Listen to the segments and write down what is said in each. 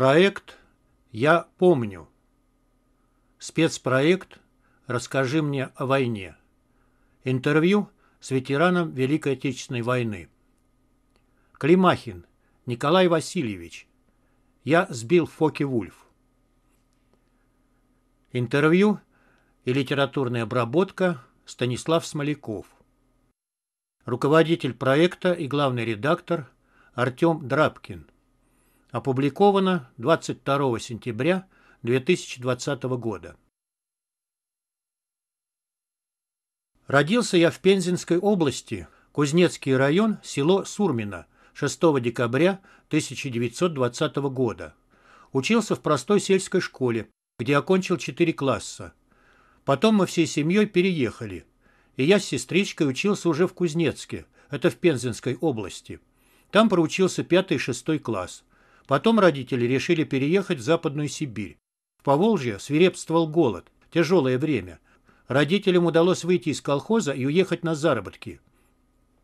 Проект «Я помню». Спецпроект «Расскажи мне о войне». Интервью с ветераном Великой Отечественной войны. Климахин Николай Васильевич. Я сбил Фоки Вульф. Интервью и литературная обработка Станислав Смоляков. Руководитель проекта и главный редактор Артем Драбкин. Опубликовано 22 сентября 2020 года. Родился я в Пензенской области, Кузнецкий район, село Сурмино, 6 декабря 1920 года. Учился в простой сельской школе, где окончил 4 класса. Потом мы всей семьей переехали. И я с сестричкой учился уже в Кузнецке, это в Пензенской области. Там проучился 5 и 6 класс. Потом родители решили переехать в Западную Сибирь. В Поволжье свирепствовал голод, тяжелое время. Родителям удалось выйти из колхоза и уехать на заработки.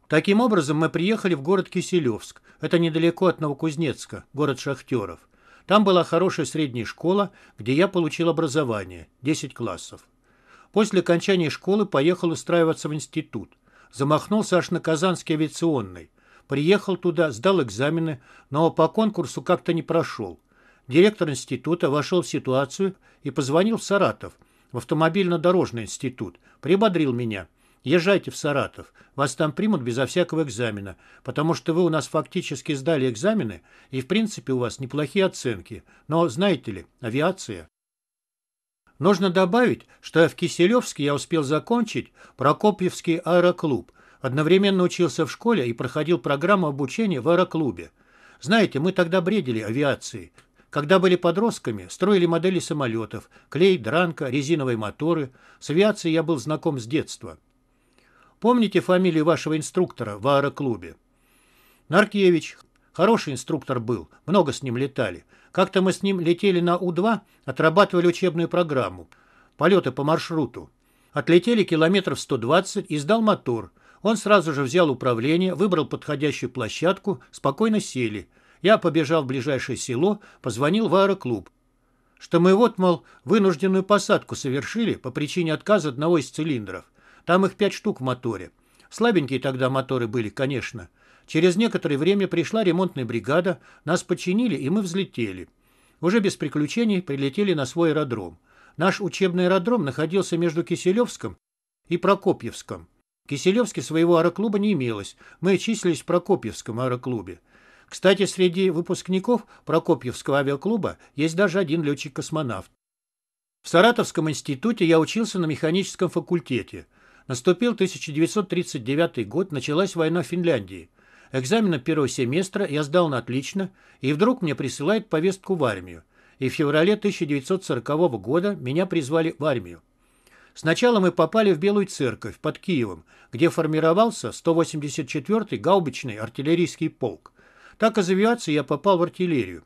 Таким образом, мы приехали в город Киселевск. Это недалеко от Новокузнецка, город шахтеров. Там была хорошая средняя школа, где я получил образование, 10 классов. После окончания школы поехал устраиваться в институт. Замахнулся аж на Казанский авиационный. Приехал туда, сдал экзамены, но по конкурсу как-то не прошел. Директор института вошел в ситуацию и позвонил в Саратов, в автомобильно-дорожный институт. Прибодрил меня. Езжайте в Саратов. Вас там примут безо всякого экзамена, потому что вы у нас фактически сдали экзамены, и в принципе у вас неплохие оценки. Но, знаете ли, авиация... Нужно добавить, что в Киселевске я успел закончить Прокопьевский аэроклуб, Одновременно учился в школе и проходил программу обучения в аэроклубе. Знаете, мы тогда бредили авиацией. Когда были подростками, строили модели самолетов, клей, дранка, резиновые моторы. С авиацией я был знаком с детства. Помните фамилию вашего инструктора в аэроклубе? Наркевич. Хороший инструктор был, много с ним летали. Как-то мы с ним летели на У-2, отрабатывали учебную программу. Полеты по маршруту. Отлетели километров 120 и сдал мотор – он сразу же взял управление, выбрал подходящую площадку, спокойно сели. Я побежал в ближайшее село, позвонил в аэроклуб. Что мы вот, мол, вынужденную посадку совершили по причине отказа одного из цилиндров. Там их пять штук в моторе. Слабенькие тогда моторы были, конечно. Через некоторое время пришла ремонтная бригада, нас починили, и мы взлетели. Уже без приключений прилетели на свой аэродром. Наш учебный аэродром находился между Киселевском и Прокопьевском. Киселевске своего аэроклуба не имелось. Мы числились в Прокопьевском аэроклубе. Кстати, среди выпускников Прокопьевского авиаклуба есть даже один летчик-космонавт. В Саратовском институте я учился на механическом факультете. Наступил 1939 год, началась война в Финляндии. Экзамены первого семестра я сдал на отлично, и вдруг мне присылают повестку в армию. И в феврале 1940 года меня призвали в армию. Сначала мы попали в Белую Церковь под Киевом, где формировался 184-й гаубичный артиллерийский полк. Так из авиации я попал в артиллерию.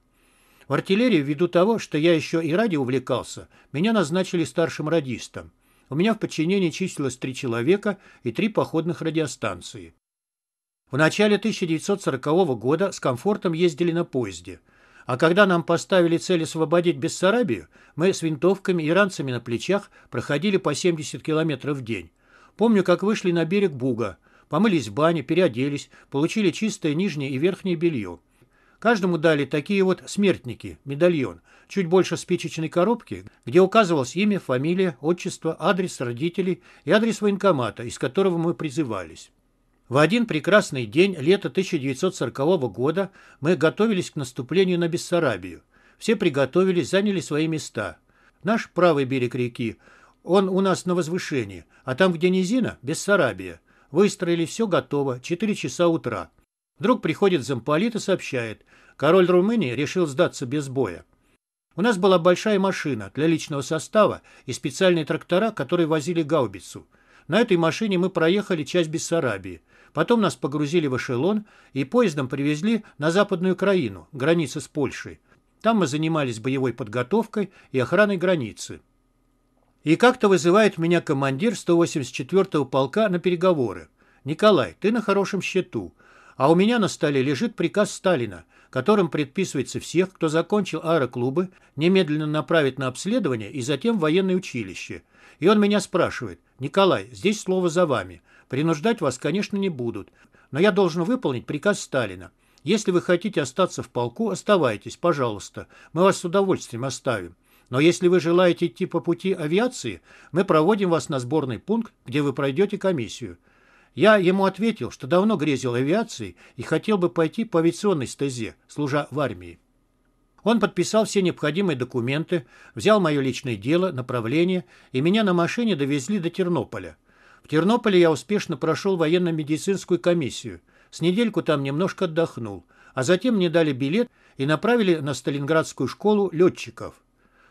В артиллерию ввиду того, что я еще и радио увлекался, меня назначили старшим радистом. У меня в подчинении числилось три человека и три походных радиостанции. В начале 1940 года с комфортом ездили на поезде – а когда нам поставили цель освободить Бессарабию, мы с винтовками и ранцами на плечах проходили по 70 километров в день. Помню, как вышли на берег Буга, помылись в бане, переоделись, получили чистое нижнее и верхнее белье. Каждому дали такие вот смертники, медальон, чуть больше спичечной коробки, где указывалось имя, фамилия, отчество, адрес родителей и адрес военкомата, из которого мы призывались. В один прекрасный день лета 1940 года мы готовились к наступлению на Бессарабию. Все приготовились, заняли свои места. Наш правый берег реки, он у нас на возвышении, а там, где низина, Бессарабия. Выстроили все готово, 4 часа утра. Вдруг приходит замполит и сообщает, король Румынии решил сдаться без боя. У нас была большая машина для личного состава и специальные трактора, которые возили гаубицу. На этой машине мы проехали часть Бессарабии. Потом нас погрузили в эшелон и поездом привезли на Западную Украину, границы с Польшей. Там мы занимались боевой подготовкой и охраной границы. И как-то вызывает меня командир 184-го полка на переговоры. «Николай, ты на хорошем счету, а у меня на столе лежит приказ Сталина, которым предписывается всех, кто закончил аэроклубы, немедленно направить на обследование и затем в военное училище. И он меня спрашивает, «Николай, здесь слово за вами. Принуждать вас, конечно, не будут, но я должен выполнить приказ Сталина. Если вы хотите остаться в полку, оставайтесь, пожалуйста. Мы вас с удовольствием оставим. Но если вы желаете идти по пути авиации, мы проводим вас на сборный пункт, где вы пройдете комиссию. Я ему ответил, что давно грезил авиацией и хотел бы пойти по авиационной стезе, служа в армии. Он подписал все необходимые документы, взял мое личное дело, направление, и меня на машине довезли до Тернополя. Тернополе я успешно прошел военно-медицинскую комиссию. С недельку там немножко отдохнул. А затем мне дали билет и направили на Сталинградскую школу летчиков.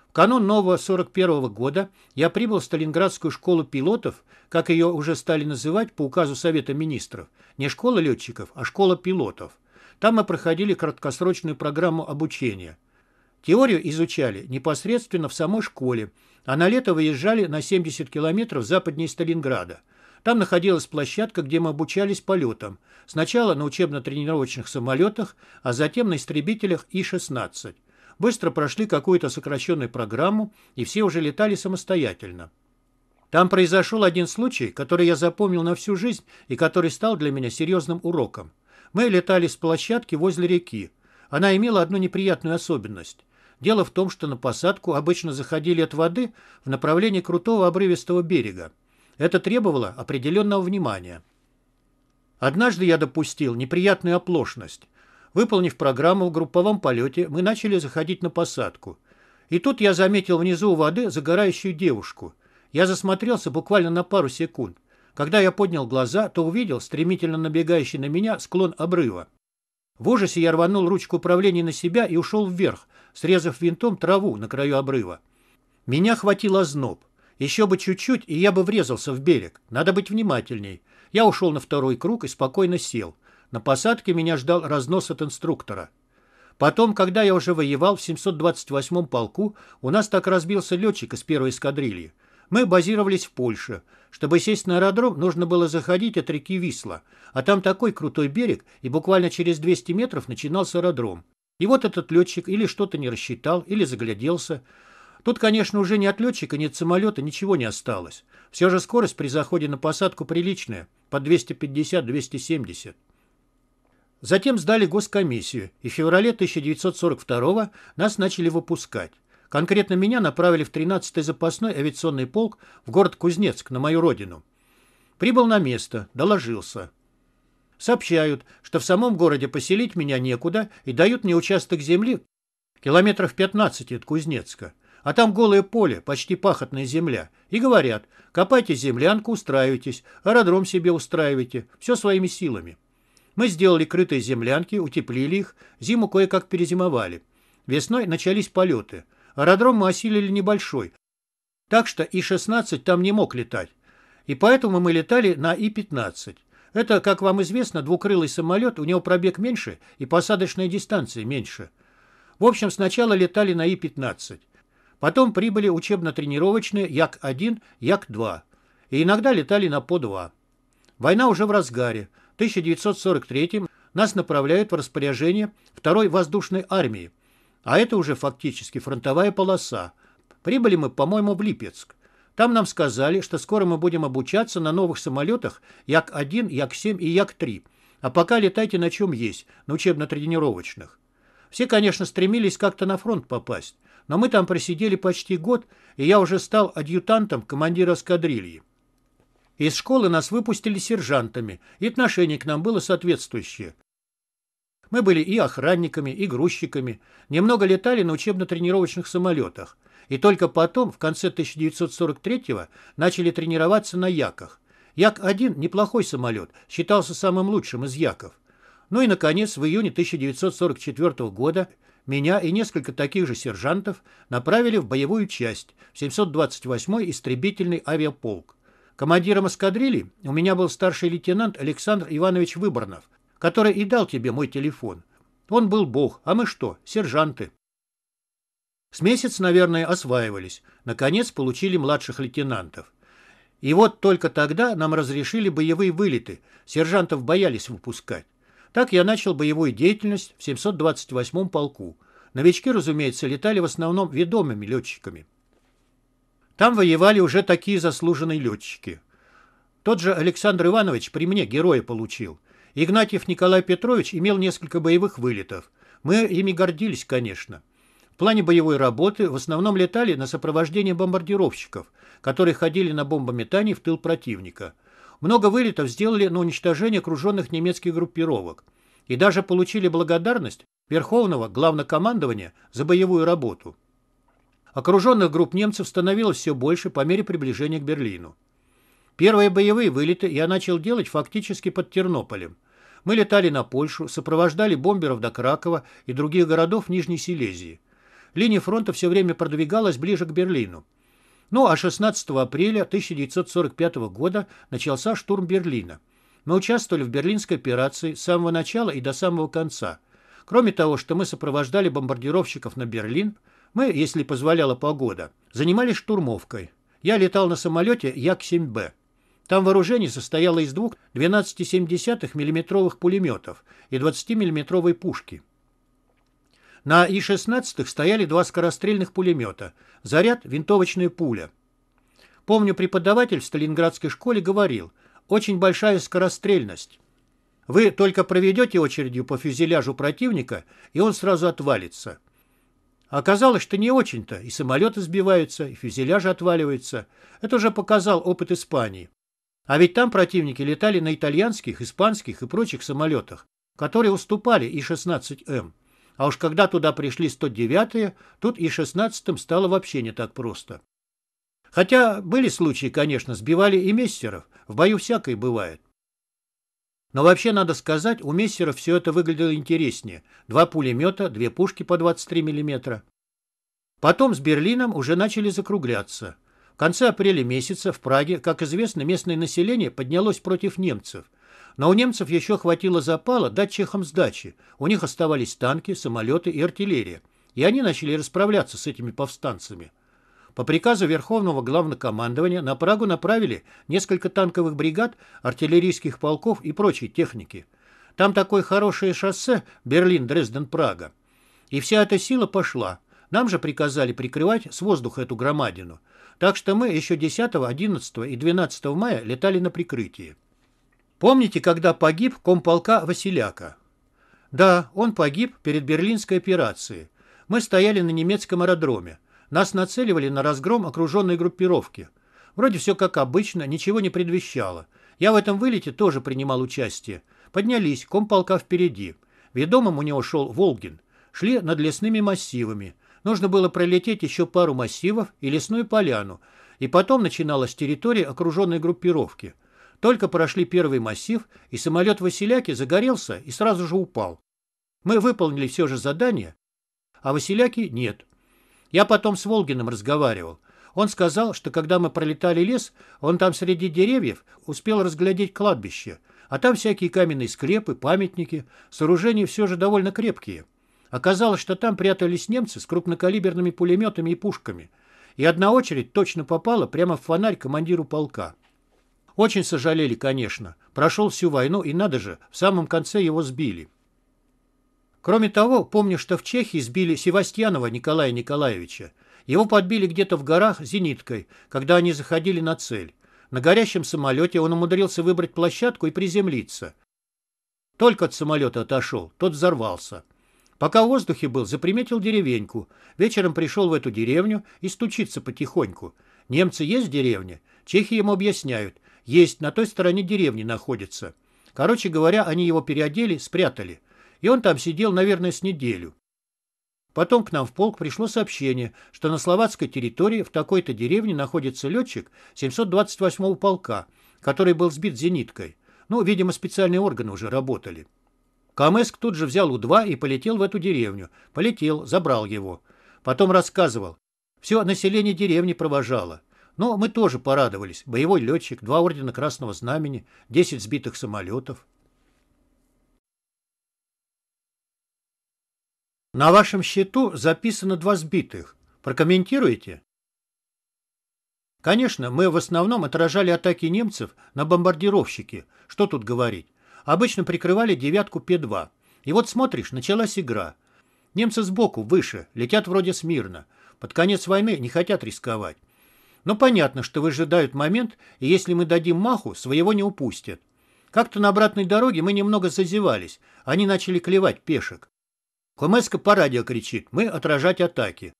В канун нового 41 -го года я прибыл в Сталинградскую школу пилотов, как ее уже стали называть по указу Совета министров. Не школа летчиков, а школа пилотов. Там мы проходили краткосрочную программу обучения. Теорию изучали непосредственно в самой школе, а на лето выезжали на 70 километров западнее Сталинграда. Там находилась площадка, где мы обучались полетам. Сначала на учебно-тренировочных самолетах, а затем на истребителях И-16. Быстро прошли какую-то сокращенную программу, и все уже летали самостоятельно. Там произошел один случай, который я запомнил на всю жизнь и который стал для меня серьезным уроком. Мы летали с площадки возле реки. Она имела одну неприятную особенность. Дело в том, что на посадку обычно заходили от воды в направлении крутого обрывистого берега. Это требовало определенного внимания. Однажды я допустил неприятную оплошность. Выполнив программу в групповом полете, мы начали заходить на посадку. И тут я заметил внизу у воды загорающую девушку. Я засмотрелся буквально на пару секунд. Когда я поднял глаза, то увидел стремительно набегающий на меня склон обрыва. В ужасе я рванул ручку управления на себя и ушел вверх, срезав винтом траву на краю обрыва. Меня хватил озноб. Еще бы чуть-чуть, и я бы врезался в берег. Надо быть внимательней. Я ушел на второй круг и спокойно сел. На посадке меня ждал разнос от инструктора. Потом, когда я уже воевал в 728-м полку, у нас так разбился летчик из первой эскадрильи. Мы базировались в Польше. Чтобы сесть на аэродром, нужно было заходить от реки Висла. А там такой крутой берег, и буквально через 200 метров начинался аэродром. И вот этот летчик или что-то не рассчитал, или загляделся. Тут, конечно, уже ни от летчика, ни от самолета ничего не осталось. Все же скорость при заходе на посадку приличная, по 250-270. Затем сдали госкомиссию, и в феврале 1942 нас начали выпускать. Конкретно меня направили в 13-й запасной авиационный полк в город Кузнецк, на мою родину. Прибыл на место, доложился. Сообщают, что в самом городе поселить меня некуда и дают мне участок земли километров 15 от Кузнецка. А там голое поле, почти пахотная земля. И говорят, копайте землянку, устраивайтесь, аэродром себе устраивайте, все своими силами. Мы сделали крытые землянки, утеплили их, зиму кое-как перезимовали. Весной начались полеты – Аэродром мы осилили небольшой, так что И-16 там не мог летать. И поэтому мы летали на И-15. Это, как вам известно, двукрылый самолет, у него пробег меньше и посадочная дистанция меньше. В общем, сначала летали на И-15. Потом прибыли учебно-тренировочные Як-1, Як-2. И иногда летали на По-2. Война уже в разгаре. В 1943 нас направляют в распоряжение второй воздушной армии. А это уже фактически фронтовая полоса. Прибыли мы, по-моему, в Липецк. Там нам сказали, что скоро мы будем обучаться на новых самолетах Як-1, Як-7 и Як-3. А пока летайте на чем есть, на учебно-тренировочных. Все, конечно, стремились как-то на фронт попасть, но мы там просидели почти год, и я уже стал адъютантом командира эскадрильи. Из школы нас выпустили сержантами, и отношение к нам было соответствующее. Мы были и охранниками, и грузчиками, немного летали на учебно-тренировочных самолетах, и только потом, в конце 1943-го, начали тренироваться на Яках. Як-1 – неплохой самолет, считался самым лучшим из Яков. Ну и, наконец, в июне 1944 года меня и несколько таких же сержантов направили в боевую часть, в 728-й истребительный авиаполк. Командиром эскадрильи у меня был старший лейтенант Александр Иванович Выборнов, который и дал тебе мой телефон. Он был бог, а мы что, сержанты. С месяц, наверное, осваивались. Наконец получили младших лейтенантов. И вот только тогда нам разрешили боевые вылеты. Сержантов боялись выпускать. Так я начал боевую деятельность в 728-м полку. Новички, разумеется, летали в основном ведомыми летчиками. Там воевали уже такие заслуженные летчики. Тот же Александр Иванович при мне героя получил. Игнатьев Николай Петрович имел несколько боевых вылетов. Мы ими гордились, конечно. В плане боевой работы в основном летали на сопровождение бомбардировщиков, которые ходили на бомбометании в тыл противника. Много вылетов сделали на уничтожение окруженных немецких группировок. И даже получили благодарность Верховного Главнокомандования за боевую работу. Окруженных групп немцев становилось все больше по мере приближения к Берлину. Первые боевые вылеты я начал делать фактически под Тернополем. Мы летали на Польшу, сопровождали бомберов до Кракова и других городов Нижней Силезии. Линия фронта все время продвигалась ближе к Берлину. Ну а 16 апреля 1945 года начался штурм Берлина. Мы участвовали в берлинской операции с самого начала и до самого конца. Кроме того, что мы сопровождали бомбардировщиков на Берлин, мы, если позволяла погода, занимались штурмовкой. Я летал на самолете Як-7Б. Там вооружение состояло из двух 12,7 миллиметровых пулеметов и 20 миллиметровой пушки. На И-16 стояли два скорострельных пулемета, заряд – винтовочная пуля. Помню, преподаватель в Сталинградской школе говорил «Очень большая скорострельность». Вы только проведете очередью по фюзеляжу противника, и он сразу отвалится. Оказалось, что не очень-то, и самолеты сбиваются, и фюзеляжи отваливаются. Это уже показал опыт Испании. А ведь там противники летали на итальянских, испанских и прочих самолетах, которые уступали И-16М. Эм. А уж когда туда пришли 109-е, тут И-16 м стало вообще не так просто. Хотя были случаи, конечно, сбивали и мессеров, в бою всякое бывает. Но вообще, надо сказать, у мессеров все это выглядело интереснее. Два пулемета, две пушки по 23 мм. Потом с Берлином уже начали закругляться конце апреля месяца в Праге, как известно, местное население поднялось против немцев. Но у немцев еще хватило запала дать чехам сдачи. У них оставались танки, самолеты и артиллерия. И они начали расправляться с этими повстанцами. По приказу Верховного Главнокомандования на Прагу направили несколько танковых бригад, артиллерийских полков и прочей техники. Там такое хорошее шоссе Берлин-Дрезден-Прага. И вся эта сила пошла. Нам же приказали прикрывать с воздуха эту громадину – так что мы еще 10, 11 и 12 мая летали на прикрытии. Помните, когда погиб комполка Василяка? Да, он погиб перед Берлинской операцией. Мы стояли на немецком аэродроме. Нас нацеливали на разгром окруженной группировки. Вроде все как обычно, ничего не предвещало. Я в этом вылете тоже принимал участие. Поднялись, комполка впереди. Ведомым у него шел Волгин. Шли над лесными массивами. Нужно было пролететь еще пару массивов и лесную поляну, и потом начиналась территория окруженной группировки. Только прошли первый массив, и самолет Василяки загорелся и сразу же упал. Мы выполнили все же задание, а Василяки нет. Я потом с Волгиным разговаривал. Он сказал, что когда мы пролетали лес, он там среди деревьев успел разглядеть кладбище, а там всякие каменные скрепы, памятники, сооружения все же довольно крепкие. Оказалось, что там прятались немцы с крупнокалиберными пулеметами и пушками. И одна очередь точно попала прямо в фонарь командиру полка. Очень сожалели, конечно. Прошел всю войну, и надо же, в самом конце его сбили. Кроме того, помню, что в Чехии сбили Севастьянова Николая Николаевича. Его подбили где-то в горах зениткой, когда они заходили на цель. На горящем самолете он умудрился выбрать площадку и приземлиться. Только от самолета отошел, тот взорвался. Пока в воздухе был, заприметил деревеньку. Вечером пришел в эту деревню и стучится потихоньку. Немцы есть в деревне. Чехи ему объясняют. Есть, на той стороне деревни находится. Короче говоря, они его переодели, спрятали. И он там сидел, наверное, с неделю. Потом к нам в полк пришло сообщение, что на словацкой территории в такой-то деревне находится летчик 728-го полка, который был сбит зениткой. Ну, видимо, специальные органы уже работали. Камеск тут же взял У-2 и полетел в эту деревню. Полетел, забрал его. Потом рассказывал. Все население деревни провожало. Но мы тоже порадовались. Боевой летчик, два ордена Красного Знамени, 10 сбитых самолетов. На вашем счету записано два сбитых. Прокомментируете? Конечно, мы в основном отражали атаки немцев на бомбардировщики. Что тут говорить? Обычно прикрывали девятку П-2. И вот смотришь, началась игра. Немцы сбоку, выше, летят вроде смирно. Под конец войны не хотят рисковать. Но понятно, что выжидают момент, и если мы дадим маху, своего не упустят. Как-то на обратной дороге мы немного зазевались. Они начали клевать пешек. Комеско по радио кричит «Мы отражать атаки».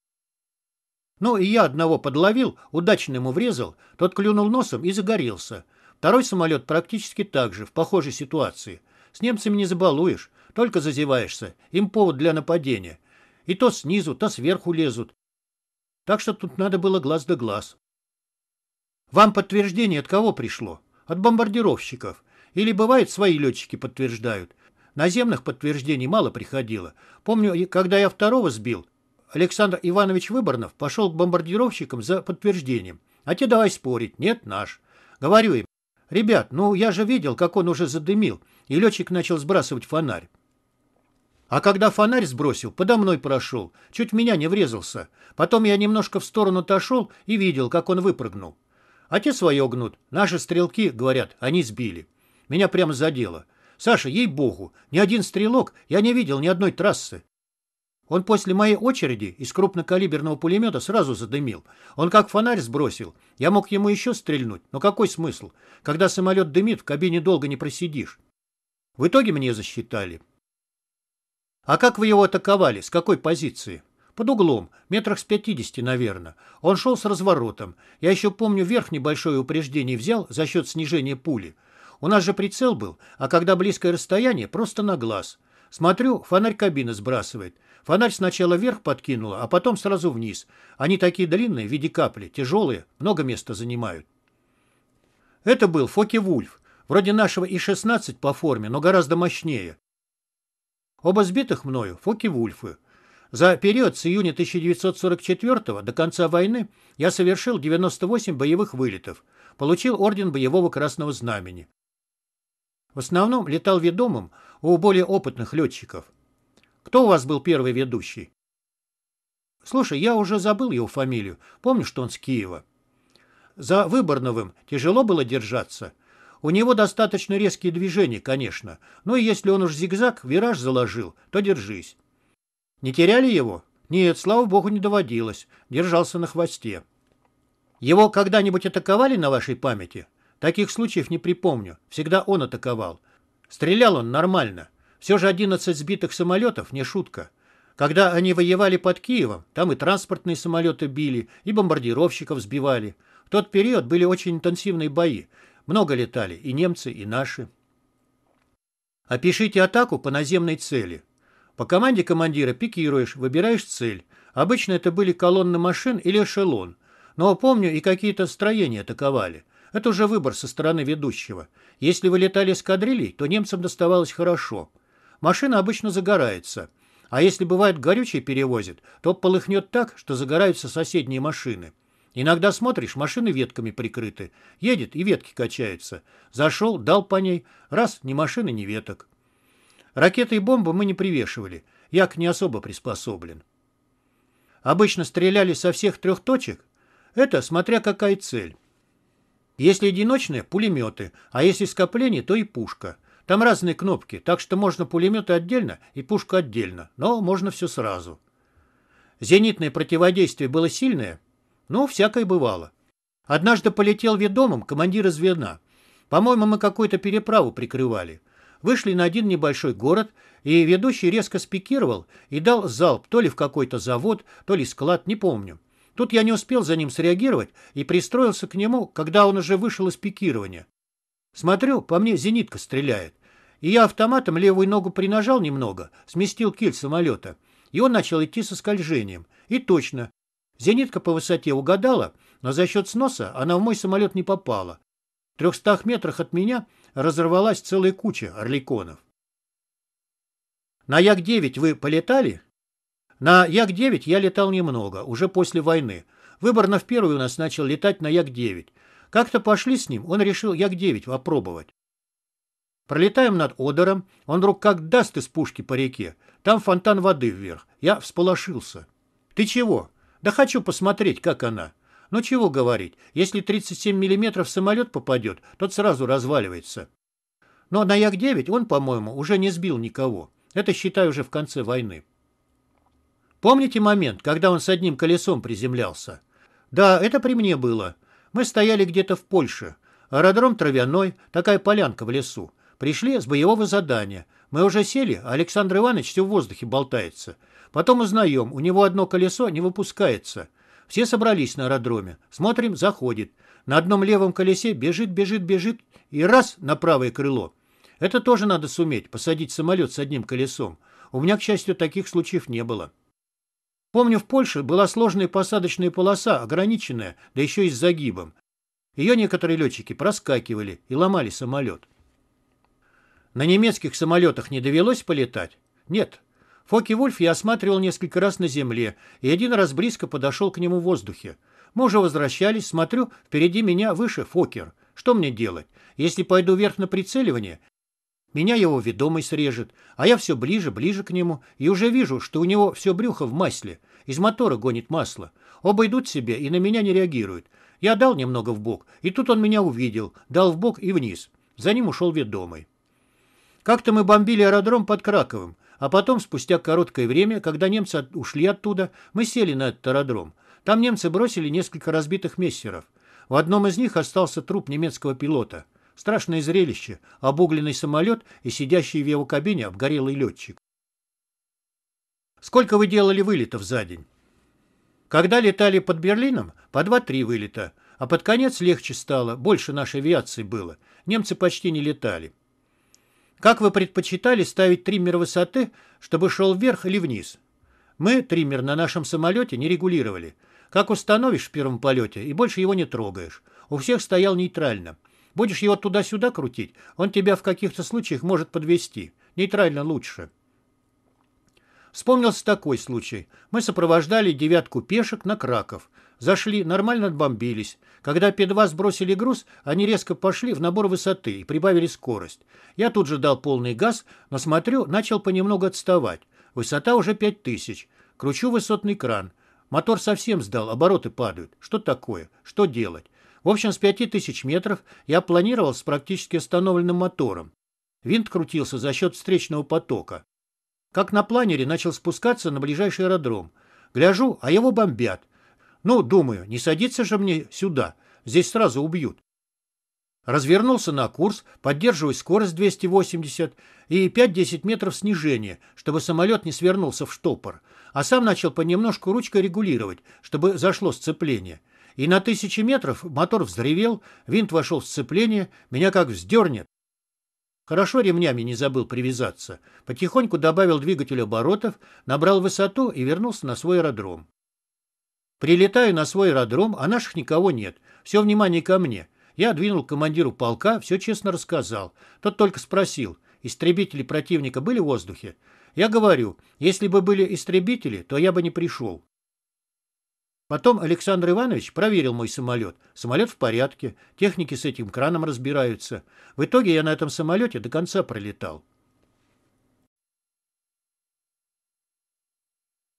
Ну и я одного подловил, удачно ему врезал, тот клюнул носом и загорелся. Второй самолет практически так же, в похожей ситуации. С немцами не забалуешь, только зазеваешься. Им повод для нападения. И то снизу, то сверху лезут. Так что тут надо было глаз да глаз. Вам подтверждение от кого пришло? От бомбардировщиков. Или бывает, свои летчики подтверждают. Наземных подтверждений мало приходило. Помню, когда я второго сбил, Александр Иванович Выборнов пошел к бомбардировщикам за подтверждением. А те давай спорить. Нет, наш. Говорю им, «Ребят, ну я же видел, как он уже задымил». И летчик начал сбрасывать фонарь. А когда фонарь сбросил, подо мной прошел. Чуть меня не врезался. Потом я немножко в сторону отошел и видел, как он выпрыгнул. А те свое гнут. Наши стрелки, говорят, они сбили. Меня прямо задело. Саша, ей-богу, ни один стрелок, я не видел ни одной трассы. Он после моей очереди из крупнокалиберного пулемета сразу задымил. Он как фонарь сбросил. Я мог ему еще стрельнуть, но какой смысл? Когда самолет дымит, в кабине долго не просидишь. В итоге мне засчитали. А как вы его атаковали? С какой позиции? Под углом, метрах с 50, наверное. Он шел с разворотом. Я еще помню, верх небольшое упреждение взял за счет снижения пули. У нас же прицел был, а когда близкое расстояние, просто на глаз. Смотрю, фонарь кабины сбрасывает. Фонарь сначала вверх подкинула, а потом сразу вниз. Они такие длинные, в виде капли, тяжелые, много места занимают. Это был Фоки вульф вроде нашего И-16 по форме, но гораздо мощнее. Оба сбитых мною Фоки вульфы За период с июня 1944 до конца войны я совершил 98 боевых вылетов, получил орден боевого красного знамени. В основном летал ведомым у более опытных летчиков – кто у вас был первый ведущий? Слушай, я уже забыл его фамилию. Помню, что он с Киева. За Выборновым тяжело было держаться. У него достаточно резкие движения, конечно. Но если он уж зигзаг, вираж заложил, то держись. Не теряли его? Нет, слава богу, не доводилось. Держался на хвосте. Его когда-нибудь атаковали на вашей памяти? Таких случаев не припомню. Всегда он атаковал. Стрелял он нормально. Все же 11 сбитых самолетов не шутка. Когда они воевали под Киевом, там и транспортные самолеты били, и бомбардировщиков сбивали. В тот период были очень интенсивные бои. Много летали и немцы, и наши. Опишите атаку по наземной цели. По команде командира пикируешь, выбираешь цель. Обычно это были колонны машин или эшелон. Но помню, и какие-то строения атаковали. Это уже выбор со стороны ведущего. Если вы летали эскадрильей, то немцам доставалось хорошо машина обычно загорается. А если бывает горючее перевозит, то полыхнет так, что загораются соседние машины. Иногда смотришь, машины ветками прикрыты. Едет и ветки качаются. Зашел, дал по ней. Раз, ни машины, ни веток. Ракеты и бомбы мы не привешивали. Як не особо приспособлен. Обычно стреляли со всех трех точек. Это смотря какая цель. Если одиночная – пулеметы, а если скопление, то и пушка – там разные кнопки, так что можно пулеметы отдельно и пушку отдельно, но можно все сразу. Зенитное противодействие было сильное, но всякое бывало. Однажды полетел ведомым командир звена. По-моему, мы какую-то переправу прикрывали. Вышли на один небольшой город, и ведущий резко спикировал и дал залп то ли в какой-то завод, то ли склад, не помню. Тут я не успел за ним среагировать и пристроился к нему, когда он уже вышел из пикирования. Смотрю, по мне зенитка стреляет и я автоматом левую ногу принажал немного, сместил киль самолета, и он начал идти со скольжением. И точно. Зенитка по высоте угадала, но за счет сноса она в мой самолет не попала. В трехстах метрах от меня разорвалась целая куча орликонов. На Як-9 вы полетали? На Як-9 я летал немного, уже после войны. Выборно в первый у нас начал летать на Як-9. Как-то пошли с ним, он решил Як-9 опробовать. Пролетаем над Одером, он вдруг как даст из пушки по реке. Там фонтан воды вверх. Я всполошился. «Ты чего?» «Да хочу посмотреть, как она». «Ну чего говорить, если 37 миллиметров самолет попадет, тот сразу разваливается». Но на Як-9 он, по-моему, уже не сбил никого. Это, считай, уже в конце войны. Помните момент, когда он с одним колесом приземлялся? Да, это при мне было. Мы стояли где-то в Польше. Аэродром травяной, такая полянка в лесу. Пришли с боевого задания. Мы уже сели, а Александр Иванович все в воздухе болтается. Потом узнаем, у него одно колесо не выпускается. Все собрались на аэродроме. Смотрим, заходит. На одном левом колесе бежит, бежит, бежит. И раз на правое крыло. Это тоже надо суметь, посадить самолет с одним колесом. У меня, к счастью, таких случаев не было. Помню, в Польше была сложная посадочная полоса, ограниченная, да еще и с загибом. Ее некоторые летчики проскакивали и ломали самолет. На немецких самолетах не довелось полетать? Нет. фоки вольф я осматривал несколько раз на земле и один раз близко подошел к нему в воздухе. Мы уже возвращались, смотрю, впереди меня выше Фокер. Что мне делать? Если пойду вверх на прицеливание, меня его ведомый срежет, а я все ближе, ближе к нему, и уже вижу, что у него все брюхо в масле, из мотора гонит масло. Оба идут себе и на меня не реагируют. Я дал немного в бок, и тут он меня увидел, дал в бок и вниз. За ним ушел ведомый. Как-то мы бомбили аэродром под Краковым, а потом, спустя короткое время, когда немцы ушли оттуда, мы сели на этот аэродром. Там немцы бросили несколько разбитых мессеров. В одном из них остался труп немецкого пилота. Страшное зрелище – обугленный самолет и сидящий в его кабине обгорелый летчик. Сколько вы делали вылетов за день? Когда летали под Берлином, по 2-3 вылета. А под конец легче стало, больше нашей авиации было. Немцы почти не летали. Как вы предпочитали ставить триммер высоты, чтобы шел вверх или вниз? Мы триммер на нашем самолете не регулировали. Как установишь в первом полете, и больше его не трогаешь. У всех стоял нейтрально. Будешь его туда-сюда крутить, он тебя в каких-то случаях может подвести. Нейтрально лучше. Вспомнился такой случай. Мы сопровождали девятку пешек на Краков. Зашли, нормально отбомбились. Когда P2 сбросили груз, они резко пошли в набор высоты и прибавили скорость. Я тут же дал полный газ, но смотрю, начал понемногу отставать. Высота уже 5000. Кручу высотный кран. Мотор совсем сдал, обороты падают. Что такое? Что делать? В общем, с 5000 метров я планировал с практически остановленным мотором. Винт крутился за счет встречного потока. Как на планере начал спускаться на ближайший аэродром. Гляжу, а его бомбят. Ну, думаю, не садиться же мне сюда. Здесь сразу убьют. Развернулся на курс, поддерживая скорость 280 и 5-10 метров снижения, чтобы самолет не свернулся в штопор. А сам начал понемножку ручкой регулировать, чтобы зашло сцепление. И на тысячи метров мотор взревел, винт вошел в сцепление, меня как вздернет. Хорошо ремнями не забыл привязаться. Потихоньку добавил двигатель оборотов, набрал высоту и вернулся на свой аэродром. Прилетаю на свой аэродром, а наших никого нет. Все внимание ко мне. Я двинул командиру полка, все честно рассказал. Тот только спросил, истребители противника были в воздухе? Я говорю, если бы были истребители, то я бы не пришел. Потом Александр Иванович проверил мой самолет. Самолет в порядке, техники с этим краном разбираются. В итоге я на этом самолете до конца пролетал.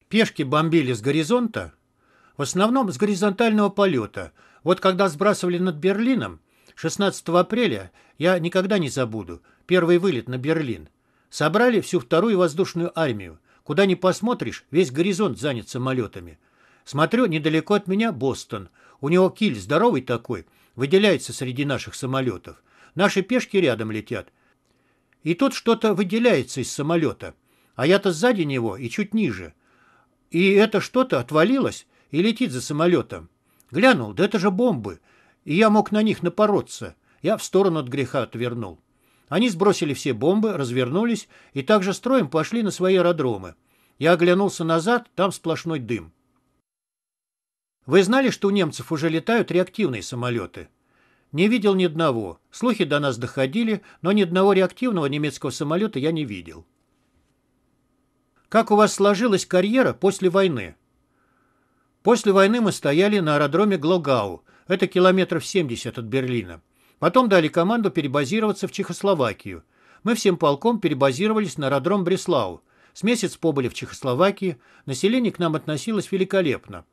Пешки бомбили с горизонта, в основном с горизонтального полета. Вот когда сбрасывали над Берлином, 16 апреля, я никогда не забуду, первый вылет на Берлин. Собрали всю вторую воздушную армию. Куда ни посмотришь, весь горизонт занят самолетами. Смотрю, недалеко от меня Бостон. У него киль здоровый такой, выделяется среди наших самолетов. Наши пешки рядом летят. И тут что-то выделяется из самолета. А я-то сзади него и чуть ниже. И это что-то отвалилось и летит за самолетом. Глянул, да это же бомбы, и я мог на них напороться. Я в сторону от греха отвернул. Они сбросили все бомбы, развернулись и также строем пошли на свои аэродромы. Я оглянулся назад, там сплошной дым. Вы знали, что у немцев уже летают реактивные самолеты? Не видел ни одного. Слухи до нас доходили, но ни одного реактивного немецкого самолета я не видел. Как у вас сложилась карьера после войны? После войны мы стояли на аэродроме Глогау, это километров 70 от Берлина. Потом дали команду перебазироваться в Чехословакию. Мы всем полком перебазировались на аэродром Бреслау. С месяц побыли в Чехословакии, население к нам относилось великолепно.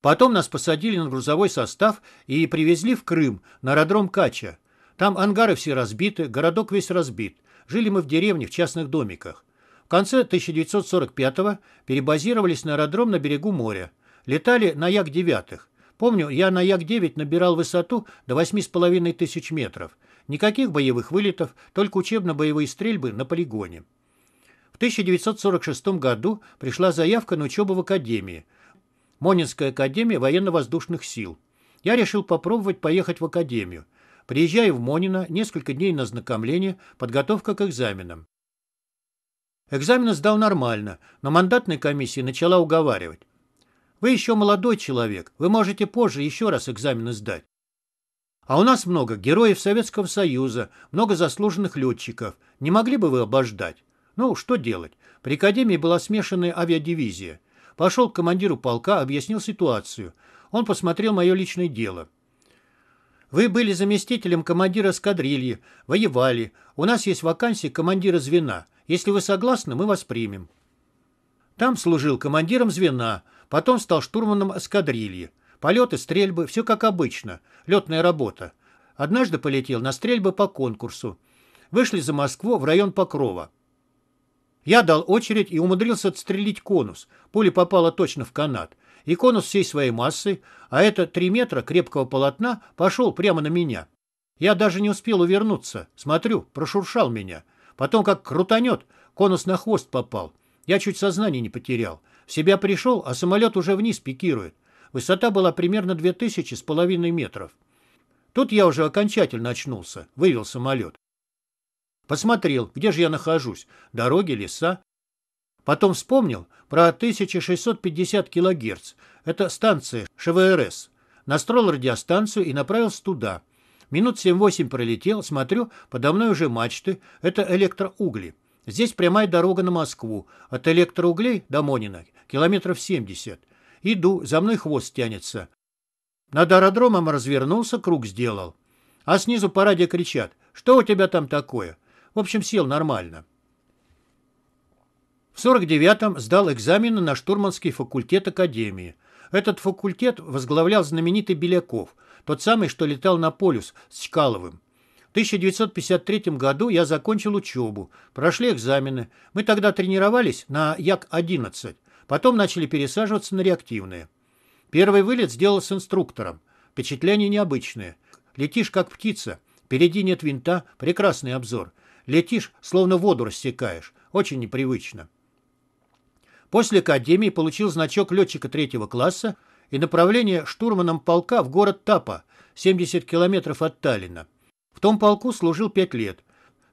Потом нас посадили на грузовой состав и привезли в Крым, на аэродром Кача. Там ангары все разбиты, городок весь разбит. Жили мы в деревне, в частных домиках конце 1945-го перебазировались на аэродром на берегу моря. Летали на Як-9. Помню, я на Як-9 набирал высоту до 8,5 тысяч метров. Никаких боевых вылетов, только учебно-боевые стрельбы на полигоне. В 1946 году пришла заявка на учебу в академии. Монинская академия военно-воздушных сил. Я решил попробовать поехать в академию. Приезжаю в Монино, несколько дней на знакомление, подготовка к экзаменам. Экзамен сдал нормально, но мандатная комиссия начала уговаривать. «Вы еще молодой человек, вы можете позже еще раз экзамены сдать». «А у нас много героев Советского Союза, много заслуженных летчиков. Не могли бы вы обождать?» «Ну, что делать? При Академии была смешанная авиадивизия. Пошел к командиру полка, объяснил ситуацию. Он посмотрел мое личное дело. Вы были заместителем командира эскадрильи, воевали. У нас есть вакансия командира звена. Если вы согласны, мы вас примем». Там служил командиром звена, потом стал штурманом эскадрильи. Полеты, стрельбы, все как обычно, летная работа. Однажды полетел на стрельбы по конкурсу. Вышли за Москву в район Покрова. Я дал очередь и умудрился отстрелить конус. Пуля попала точно в канат. И конус всей своей массой, а это три метра крепкого полотна, пошел прямо на меня. Я даже не успел увернуться. Смотрю, прошуршал меня. Потом как крутанет, конус на хвост попал. Я чуть сознание не потерял. В себя пришел, а самолет уже вниз пикирует. Высота была примерно две тысячи с половиной метров. Тут я уже окончательно очнулся, вывел самолет. Посмотрел, где же я нахожусь, дороги, леса. Потом вспомнил про 1650 килогерц. Это станция ШВРС. Настроил радиостанцию и направился туда. Минут семь-восемь пролетел, смотрю, подо мной уже мачты. Это электроугли. Здесь прямая дорога на Москву. От электроуглей до Монина километров семьдесят. Иду, за мной хвост тянется. Над аэродромом развернулся, круг сделал. А снизу по радио кричат. Что у тебя там такое? В общем, сел нормально. В 49-м сдал экзамены на штурманский факультет Академии. Этот факультет возглавлял знаменитый Беляков – тот самый, что летал на полюс с Чкаловым. В 1953 году я закончил учебу, прошли экзамены. Мы тогда тренировались на Як-11, потом начали пересаживаться на реактивные. Первый вылет сделал с инструктором. Впечатления необычные. Летишь как птица, впереди нет винта, прекрасный обзор. Летишь, словно воду рассекаешь. Очень непривычно. После академии получил значок летчика третьего класса – и направление штурманом полка в город Тапа, 70 километров от Таллина. В том полку служил 5 лет.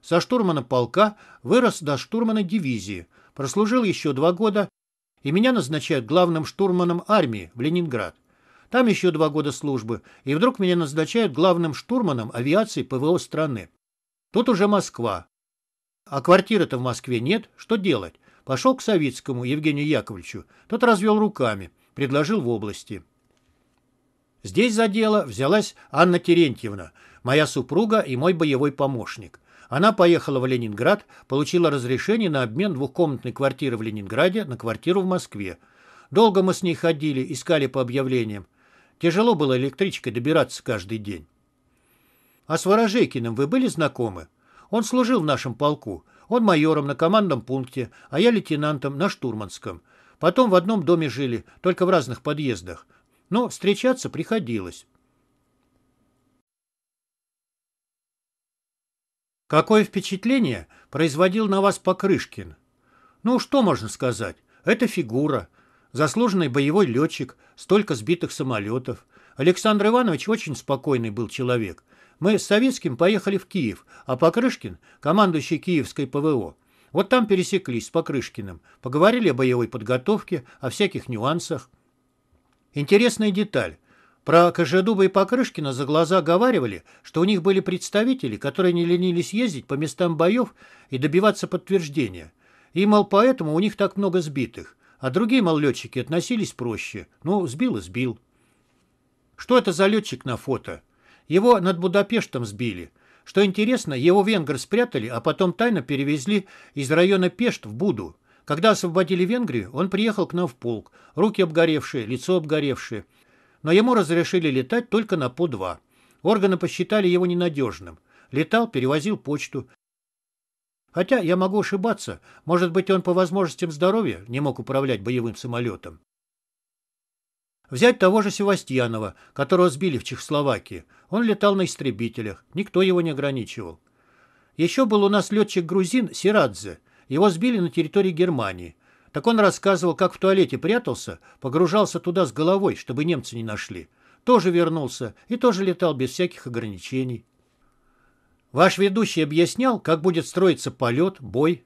Со штурмана полка вырос до штурмана дивизии, прослужил еще 2 года, и меня назначают главным штурманом армии в Ленинград. Там еще 2 года службы, и вдруг меня назначают главным штурманом авиации ПВО страны. Тут уже Москва. А квартиры-то в Москве нет, что делать? Пошел к Савицкому Евгению Яковлевичу. Тот развел руками предложил в области. Здесь за дело взялась Анна Терентьевна, моя супруга и мой боевой помощник. Она поехала в Ленинград, получила разрешение на обмен двухкомнатной квартиры в Ленинграде на квартиру в Москве. Долго мы с ней ходили, искали по объявлениям. Тяжело было электричкой добираться каждый день. А с Ворожейкиным вы были знакомы? Он служил в нашем полку. Он майором на командном пункте, а я лейтенантом на штурманском. Потом в одном доме жили, только в разных подъездах. Но встречаться приходилось. Какое впечатление производил на вас Покрышкин? Ну, что можно сказать? Это фигура. Заслуженный боевой летчик, столько сбитых самолетов. Александр Иванович очень спокойный был человек. Мы с Советским поехали в Киев, а Покрышкин – командующий Киевской ПВО. Вот там пересеклись с Покрышкиным, поговорили о боевой подготовке, о всяких нюансах. Интересная деталь. Про Кожедуба и Покрышкина за глаза говаривали, что у них были представители, которые не ленились ездить по местам боев и добиваться подтверждения. И, мол, поэтому у них так много сбитых. А другие, мол, летчики относились проще. Ну, сбил и сбил. Что это за летчик на фото? Его над Будапештом сбили. Что интересно, его венгры спрятали, а потом тайно перевезли из района Пешт в Буду. Когда освободили Венгрию, он приехал к нам в полк. Руки обгоревшие, лицо обгоревшее. Но ему разрешили летать только на пу 2 Органы посчитали его ненадежным. Летал, перевозил почту. Хотя я могу ошибаться, может быть, он по возможностям здоровья не мог управлять боевым самолетом. Взять того же Севастьянова, которого сбили в Чехословакии. Он летал на истребителях, никто его не ограничивал. Еще был у нас летчик-грузин Сирадзе. Его сбили на территории Германии. Так он рассказывал, как в туалете прятался, погружался туда с головой, чтобы немцы не нашли. Тоже вернулся и тоже летал без всяких ограничений. Ваш ведущий объяснял, как будет строиться полет, бой.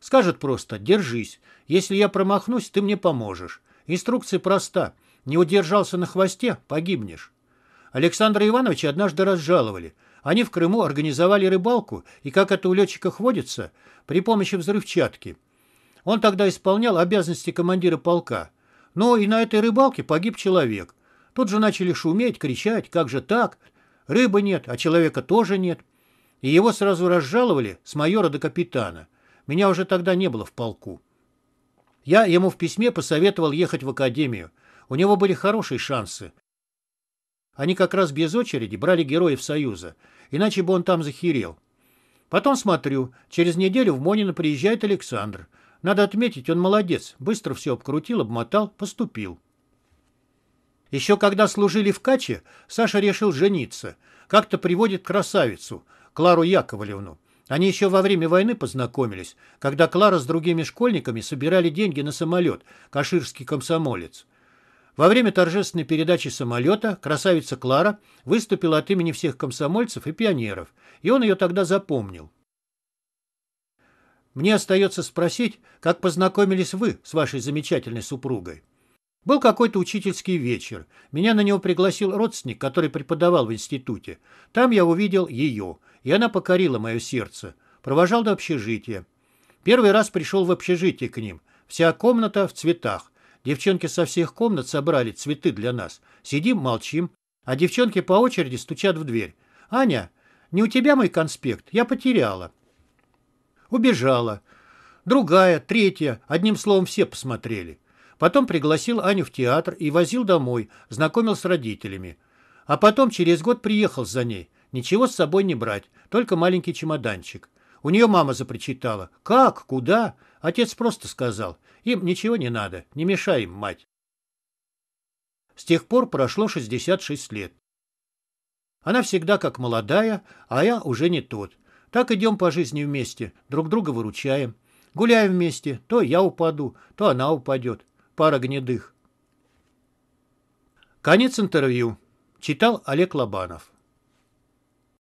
Скажет просто «держись, если я промахнусь, ты мне поможешь». Инструкция проста – не удержался на хвосте – погибнешь. Александра Ивановича однажды разжаловали. Они в Крыму организовали рыбалку, и, как это у летчиков водится, при помощи взрывчатки. Он тогда исполнял обязанности командира полка. Но и на этой рыбалке погиб человек. Тут же начали шуметь, кричать, как же так? Рыбы нет, а человека тоже нет. И его сразу разжаловали с майора до капитана. Меня уже тогда не было в полку. Я ему в письме посоветовал ехать в академию – у него были хорошие шансы. Они как раз без очереди брали героев Союза, иначе бы он там захерел. Потом смотрю, через неделю в Монино приезжает Александр. Надо отметить, он молодец, быстро все обкрутил, обмотал, поступил. Еще когда служили в Каче, Саша решил жениться. Как-то приводит красавицу, Клару Яковлевну. Они еще во время войны познакомились, когда Клара с другими школьниками собирали деньги на самолет, каширский комсомолец. Во время торжественной передачи самолета красавица Клара выступила от имени всех комсомольцев и пионеров, и он ее тогда запомнил. Мне остается спросить, как познакомились вы с вашей замечательной супругой? Был какой-то учительский вечер. Меня на него пригласил родственник, который преподавал в институте. Там я увидел ее, и она покорила мое сердце. Провожал до общежития. Первый раз пришел в общежитие к ним. Вся комната в цветах. Девчонки со всех комнат собрали цветы для нас. Сидим, молчим. А девчонки по очереди стучат в дверь. «Аня, не у тебя мой конспект? Я потеряла». Убежала. Другая, третья. Одним словом, все посмотрели. Потом пригласил Аню в театр и возил домой, знакомил с родителями. А потом через год приехал за ней. Ничего с собой не брать, только маленький чемоданчик. У нее мама запричитала. «Как? Куда?» Отец просто сказал. «Им ничего не надо. Не мешай им, мать». С тех пор прошло 66 лет. Она всегда как молодая, а я уже не тот. Так идем по жизни вместе, друг друга выручаем. Гуляем вместе, то я упаду, то она упадет. Пара гнедых. Конец интервью. Читал Олег Лобанов.